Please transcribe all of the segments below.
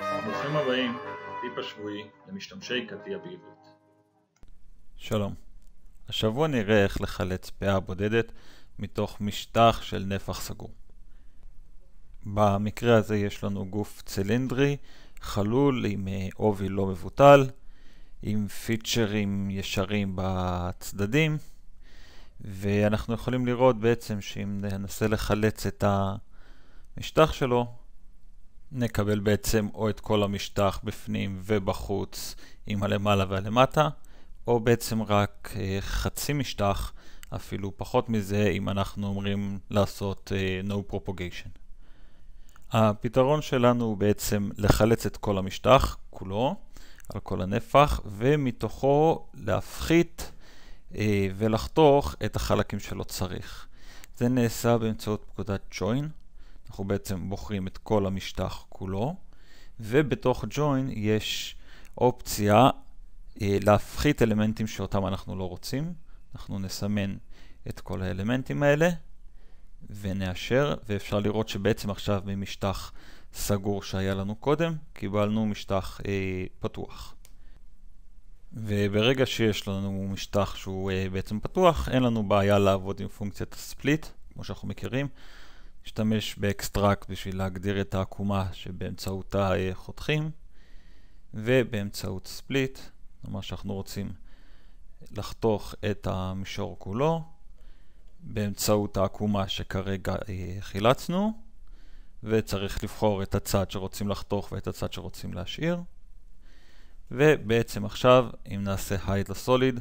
ברוכים הבאים, טיפ השבועי למשתמשי קטיע בעברית. שלום. השבוע נראה איך לחלץ פאה בודדת מתוך משטח של נפח סגור. במקרה הזה יש לנו גוף צילינדרי, חלול עם אה, עובי לא מבוטל, עם פיצ'רים ישרים בצדדים, ואנחנו יכולים לראות בעצם שאם ננסה לחלץ את המשטח שלו, נקבל בעצם או את כל המשטח בפנים ובחוץ עם הלמעלה והלמטה, או בעצם רק אה, חצי משטח, אפילו פחות מזה אם אנחנו אומרים לעשות אה, no propagation. הפתרון שלנו הוא בעצם לחלץ את כל המשטח כולו, על כל הנפח, ומתוכו להפחית אה, ולחתוך את החלקים שלא צריך. זה נעשה באמצעות פקודת join. אנחנו בעצם בוחרים את כל המשטח כולו, ובתוך join יש אופציה אה, להפחית אלמנטים שאותם אנחנו לא רוצים. אנחנו נסמן את כל האלמנטים האלה ונאשר, ואפשר לראות שבעצם עכשיו ממשטח סגור שהיה לנו קודם, קיבלנו משטח אה, פתוח. וברגע שיש לנו משטח שהוא אה, בעצם פתוח, אין לנו בעיה לעבוד עם פונקציית הספליט, כמו שאנחנו מכירים. משתמש באקסטרקט בשביל להגדיר את העקומה שבאמצעותה אה, חותכים, ובאמצעות ספליט, כלומר שאנחנו רוצים לחתוך את המישור כולו, באמצעות העקומה שכרגע אה, חילצנו, וצריך לבחור את הצד שרוצים לחתוך ואת הצד שרוצים להשאיר. ובעצם עכשיו, אם נעשה הייד לסוליד,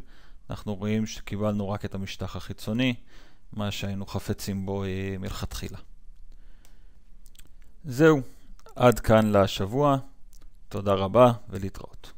אנחנו רואים שקיבלנו רק את המשטח החיצוני, מה שהיינו חפצים בו אה, מלכתחילה. זהו, עד כאן להשבוע. תודה רבה ולהתראות.